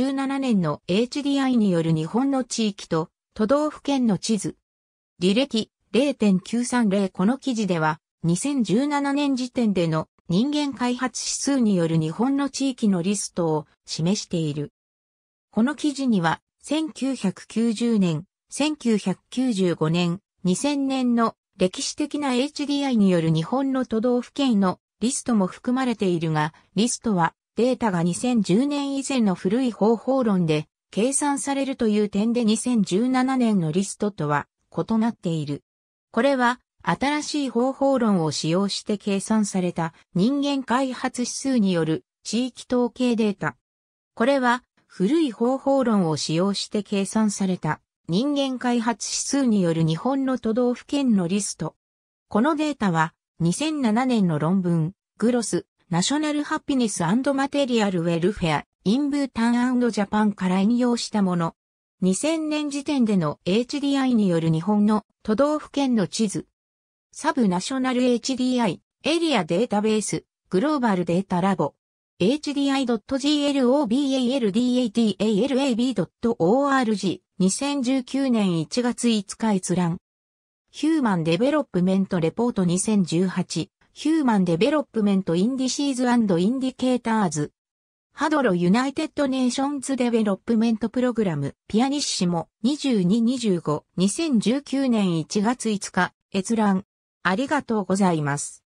2017年の HDI による日本の地域と都道府県の地図。履歴0.930この記事では2017年時点での人間開発指数による日本の地域のリストを示している。この記事には1990年、1995年、2000年の歴史的な HDI による日本の都道府県のリストも含まれているが、リストはデータが2010年以前の古い方法論で計算されるという点で2017年のリストとは異なっている。これは新しい方法論を使用して計算された人間開発指数による地域統計データ。これは古い方法論を使用して計算された人間開発指数による日本の都道府県のリスト。このデータは2007年の論文、グロス、ナショナルハピネスマテリアルウェルフェア、インブータンジャパンから引用したもの。2000年時点での HDI による日本の都道府県の地図。サブナショナル HDI エリアデータベースグローバルデータラボ hdi.globaldatatalab.org 2019年1月5日閲覧ヒューマンデベロップメントレポート2018ヒューマンデベロップメントインディシーズインディケーターズ。ハドロユナイテッドネーションズデベロップメントプログラム、ピアニッシモ、2225、2019年1月5日、閲覧。ありがとうございます。